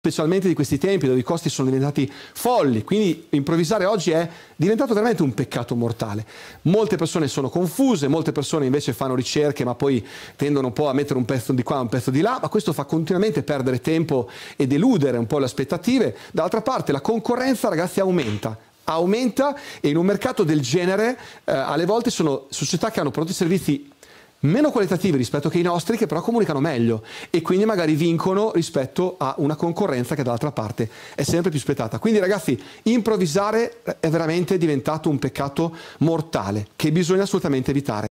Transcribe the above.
specialmente di questi tempi dove i costi sono diventati folli, quindi improvvisare oggi è diventato veramente un peccato mortale. Molte persone sono confuse, molte persone invece fanno ricerche ma poi tendono un po' a mettere un pezzo di qua, un pezzo di là, ma questo fa continuamente perdere tempo e deludere un po' le aspettative. Dall'altra parte la concorrenza ragazzi aumenta, aumenta e in un mercato del genere eh, alle volte sono società che hanno prodotti e servizi meno qualitativi rispetto che i nostri, che però comunicano meglio e quindi magari vincono rispetto a una concorrenza che dall'altra parte è sempre più spettata. Quindi ragazzi, improvvisare è veramente diventato un peccato mortale che bisogna assolutamente evitare.